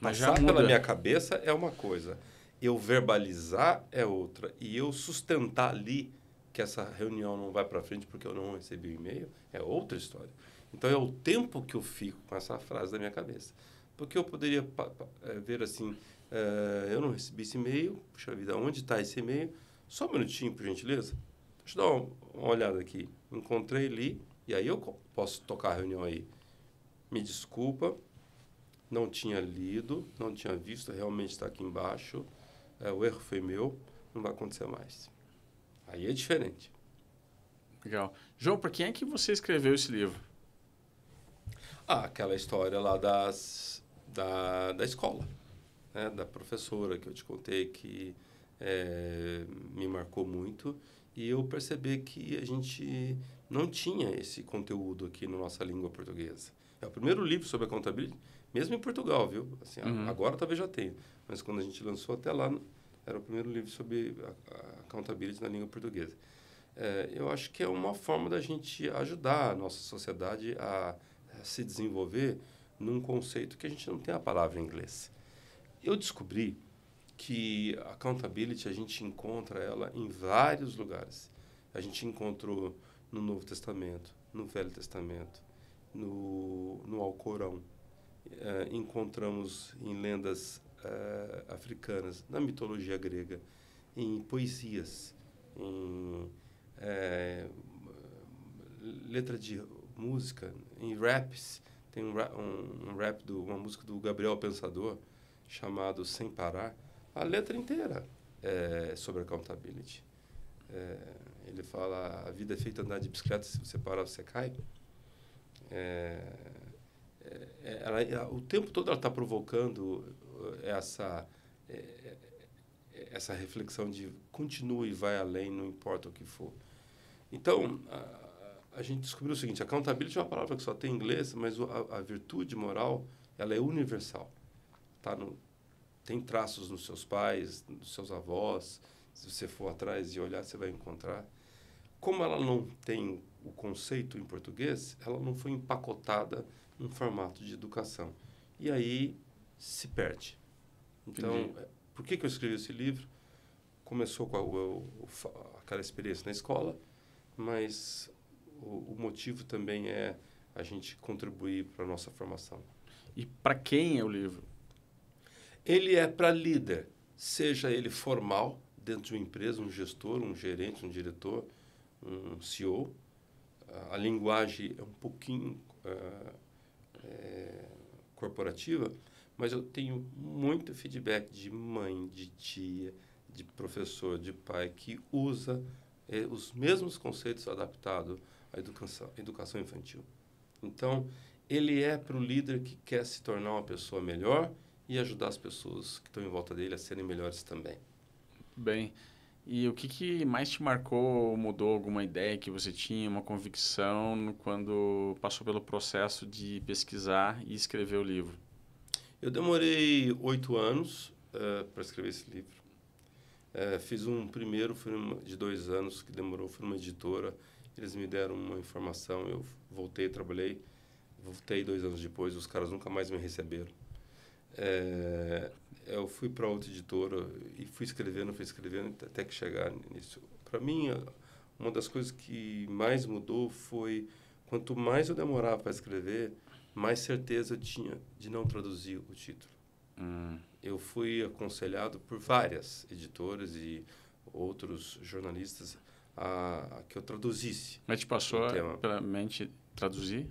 Mas passar pela minha cabeça é uma coisa, eu verbalizar é outra, e eu sustentar ali que essa reunião não vai para frente porque eu não recebi o e-mail é outra história. Então, é o tempo que eu fico com essa frase da minha cabeça. Porque eu poderia eh, ver assim, eh, eu não recebi esse e-mail, puxa vida, onde está esse e-mail? Só um minutinho, por gentileza. Deixa eu dar uma, uma olhada aqui. Encontrei, li, e aí eu posso tocar a reunião aí. Me desculpa, não tinha lido, não tinha visto, realmente está aqui embaixo. É, o erro foi meu, não vai acontecer mais. Aí é diferente. Legal. João, para quem é que você escreveu esse livro? aquela história lá das, da, da escola, né? da professora que eu te contei que é, me marcou muito e eu percebi que a gente não tinha esse conteúdo aqui na nossa língua portuguesa. É o primeiro livro sobre a contabilidade, mesmo em Portugal, viu? Assim, uhum. Agora talvez já tenha, mas quando a gente lançou até lá, era o primeiro livro sobre a, a contabilidade na língua portuguesa. É, eu acho que é uma forma da gente ajudar a nossa sociedade a se desenvolver num conceito que a gente não tem a palavra em inglês. Eu descobri que a accountability a gente encontra ela em vários lugares. A gente encontrou no Novo Testamento, no Velho Testamento, no, no Alcorão. Eh, encontramos em lendas eh, africanas, na mitologia grega, em poesias, em eh, letra de música, em raps. Tem um, um, um rap, do, uma música do Gabriel Pensador, chamado Sem Parar. A letra inteira é sobre accountability. É, ele fala, a vida é feita andar de bicicleta, se você parar, você cai. É, é, ela, ela, o tempo todo ela está provocando uh, essa, é, é, essa reflexão de continue, vai além, não importa o que for. Então, a, a gente descobriu o seguinte: accountability é uma palavra que só tem em inglês, mas a, a virtude moral ela é universal. Tá no, tem traços nos seus pais, nos seus avós. Se você for atrás e olhar, você vai encontrar. Como ela não tem o conceito em português, ela não foi empacotada em formato de educação. E aí se perde. Então, Entendi. É, por que, que eu escrevi esse livro? Começou com a, o, o, aquela experiência na escola, mas o, o motivo também é a gente contribuir para a nossa formação. E para quem é o livro? Ele é para líder, seja ele formal, dentro de uma empresa, um gestor, um gerente, um diretor, um CEO. A linguagem é um pouquinho uh, é, corporativa, mas eu tenho muito feedback de mãe, de tia, de professor, de pai que usa é, os mesmos conceitos adaptados a educação, a educação infantil. Então, ele é para o líder que quer se tornar uma pessoa melhor e ajudar as pessoas que estão em volta dele a serem melhores também. Bem, e o que, que mais te marcou, mudou alguma ideia que você tinha, uma convicção, quando passou pelo processo de pesquisar e escrever o livro? Eu demorei oito anos uh, eh, para escrever esse livro. Uh, fiz um primeiro filme de dois anos que demorou, foi uma editora eles me deram uma informação, eu voltei, trabalhei. Voltei dois anos depois, os caras nunca mais me receberam. É, eu fui para outra editora e fui escrevendo, fui escrevendo até que chegar nisso. Para mim, uma das coisas que mais mudou foi quanto mais eu demorava para escrever, mais certeza eu tinha de não traduzir o título. Hum. Eu fui aconselhado por várias editoras e outros jornalistas a, que eu traduzisse. Mas te passou pela mente traduzir?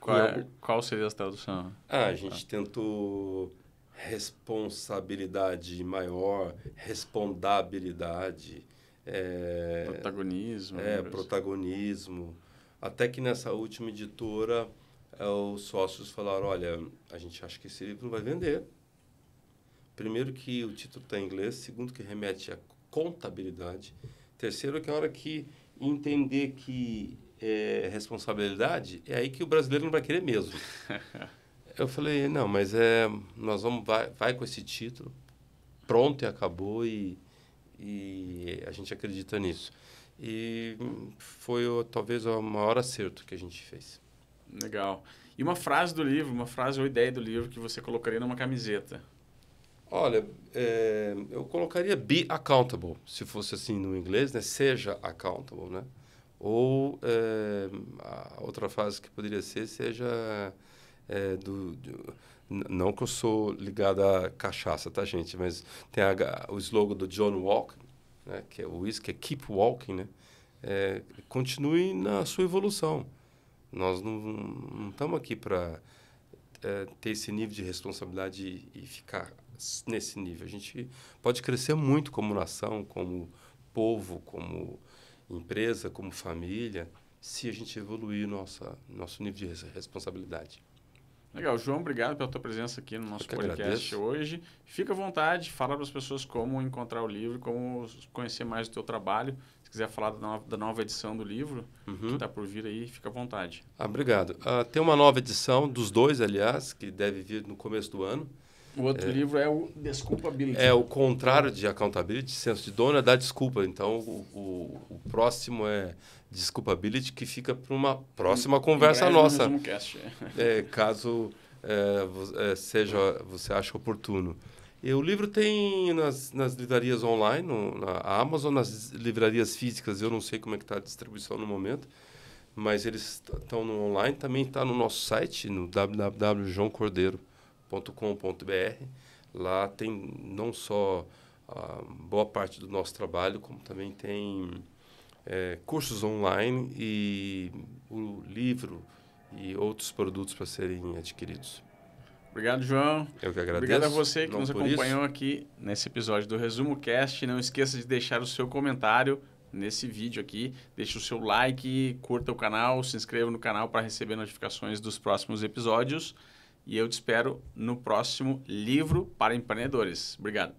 Qual, é, qual seria a tradução? Ah, a gente tentou responsabilidade maior, respondabilidade. É, protagonismo. É, protagonismo. Até que nessa última editora, eh, os sócios falaram, olha, a gente acha que esse livro não vai vender. Primeiro que o título está em inglês, segundo que remete à contabilidade Terceiro, que é a hora que entender que é, responsabilidade, é aí que o brasileiro não vai querer mesmo. <laughs> eu falei, não, mas é, nós vamos, vai, vai com esse título, pronto e acabou, e, e a gente acredita nisso. E foi o, talvez o maior acerto que a gente fez. Legal. E uma frase do livro, uma frase ou ideia do livro que você colocaria numa camiseta? Olha, é, eu colocaria be accountable, se fosse assim no inglês, né? Seja accountable, né? Ou é, a outra frase que poderia ser seja é, do, do, não que eu sou ligado à cachaça, tá gente? Mas tem a, o slogan do John Walker, né? Que é o whisky, é keep walking, né? É, continue na sua evolução. Nós não estamos aqui para é, ter esse nível de responsabilidade e, e ficar nesse nível. A gente pode crescer muito como nação, como povo, como empresa, como família, se a gente evoluir nossa, nosso nível de responsabilidade. Legal, João, obrigado pela tua presença aqui no nosso podcast agradeço. hoje. Fica à vontade, fala para as pessoas como encontrar o livro, como conhecer mais o teu trabalho. Se quiser falar da nova, da nova edição do livro, uhum. que está por vir aí, fica à vontade. Ah, obrigado. Uh, tem uma nova edição, dos dois, aliás, que deve vir no começo do ano. O outro é, livro é o Desculpability. É o contrário de accountability, senso de dono é dar desculpa. Então, o, o, o próximo é Desculpability, que fica para uma próxima em, conversa em nossa. No cast, é. <laughs> é. caso é, é seja, você acha oportuno. E o livro tem nas, nas livrarias online, no, na Amazon, nas livrarias físicas, eu não sei como é que está a distribuição no momento, mas eles estão no online, também está no nosso site, no www.joãocordeiro.com www.cultura.com.br. Lá tem não só a boa parte do nosso trabalho, como também tem é, cursos online e o livro e outros produtos para serem adquiridos. Obrigado, João. Eu que agradeço. Obrigado a você que não nos acompanhou isso. aqui nesse episódio do Resumo Cast. Não esqueça de deixar o seu comentário nesse vídeo aqui. Deixe o seu like, curta o canal, se inscreva no canal para receber notificações dos próximos episódios e eu te espero no próximo livro para empreendedores. Obrigado.